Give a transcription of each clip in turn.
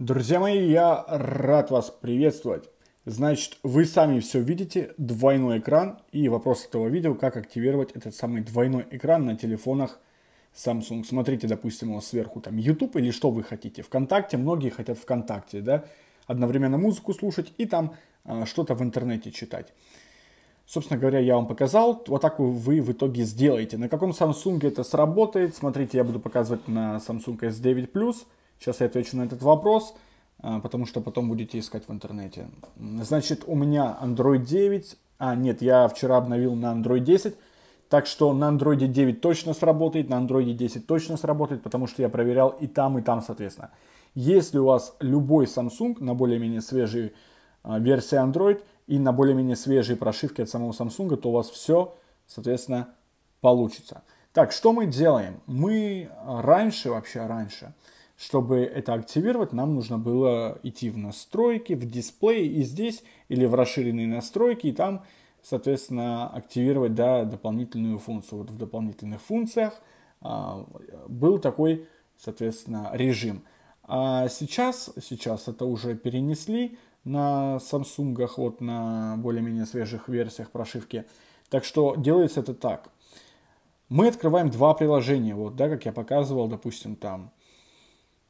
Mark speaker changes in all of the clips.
Speaker 1: Друзья мои, я рад вас приветствовать. Значит, вы сами все видите, двойной экран и вопрос этого видео, как активировать этот самый двойной экран на телефонах Samsung. Смотрите, допустим, у вас сверху там YouTube или что вы хотите. Вконтакте, многие хотят Вконтакте, да, одновременно музыку слушать и там а, что-то в интернете читать. Собственно говоря, я вам показал, вот так вы в итоге сделаете. На каком Samsung это сработает, смотрите, я буду показывать на Samsung S9 Plus. Сейчас я отвечу на этот вопрос, а, потому что потом будете искать в интернете. Значит, у меня Android 9. А, нет, я вчера обновил на Android 10. Так что на Android 9 точно сработает, на Android 10 точно сработает, потому что я проверял и там, и там, соответственно. Если у вас любой Samsung на более-менее свежей а, версии Android и на более-менее свежие прошивки от самого Samsung, то у вас все, соответственно, получится. Так, что мы делаем? Мы раньше, вообще раньше, чтобы это активировать, нам нужно было идти в настройки, в дисплей и здесь, или в расширенные настройки, и там, соответственно, активировать да, дополнительную функцию. Вот в дополнительных функциях а, был такой, соответственно, режим. А сейчас, сейчас это уже перенесли на Samsung, вот на более-менее свежих версиях прошивки. Так что делается это так. Мы открываем два приложения, вот, да, как я показывал, допустим, там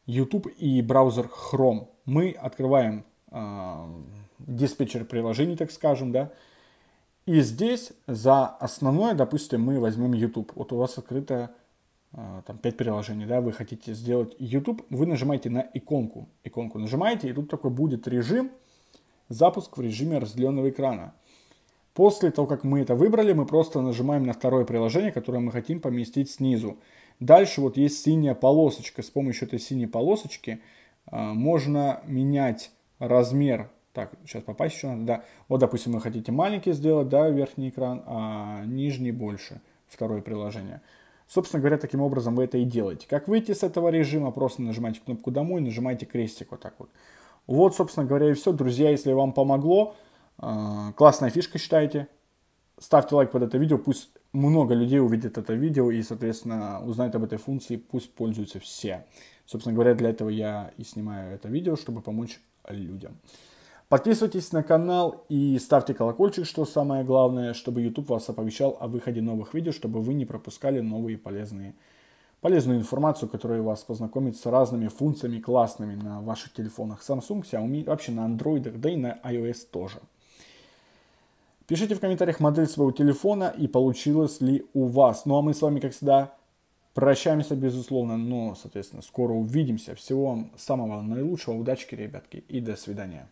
Speaker 1: YouTube и браузер Chrome. Мы открываем э, диспетчер приложений, так скажем, да, и здесь за основное, допустим, мы возьмем YouTube. Вот у вас открыто э, там 5 приложений, да, вы хотите сделать YouTube, вы нажимаете на иконку, иконку нажимаете, и тут такой будет режим, запуск в режиме разделенного экрана. После того, как мы это выбрали, мы просто нажимаем на второе приложение, которое мы хотим поместить снизу. Дальше вот есть синяя полосочка. С помощью этой синей полосочки а, можно менять размер. Так, сейчас попасть еще надо. Да. Вот, допустим, вы хотите маленький сделать, да, верхний экран, а нижний больше. Второе приложение. Собственно говоря, таким образом вы это и делаете. Как выйти с этого режима, просто нажимайте кнопку «Домой», нажимайте крестик вот так вот. Вот, собственно говоря, и все. Друзья, если вам помогло, а, классная фишка, считайте ставьте лайк под это видео, пусть много людей увидят это видео и, соответственно, узнают об этой функции, пусть пользуются все. Собственно говоря, для этого я и снимаю это видео, чтобы помочь людям. Подписывайтесь на канал и ставьте колокольчик, что самое главное, чтобы YouTube вас оповещал о выходе новых видео, чтобы вы не пропускали новые полезные, полезную информацию, которая вас познакомит с разными функциями классными на ваших телефонах Samsung, Xiaomi, вообще на Android, да и на iOS тоже. Пишите в комментариях модель своего телефона и получилось ли у вас. Ну а мы с вами, как всегда, прощаемся, безусловно, но, соответственно, скоро увидимся. Всего вам самого наилучшего, удачки, ребятки, и до свидания.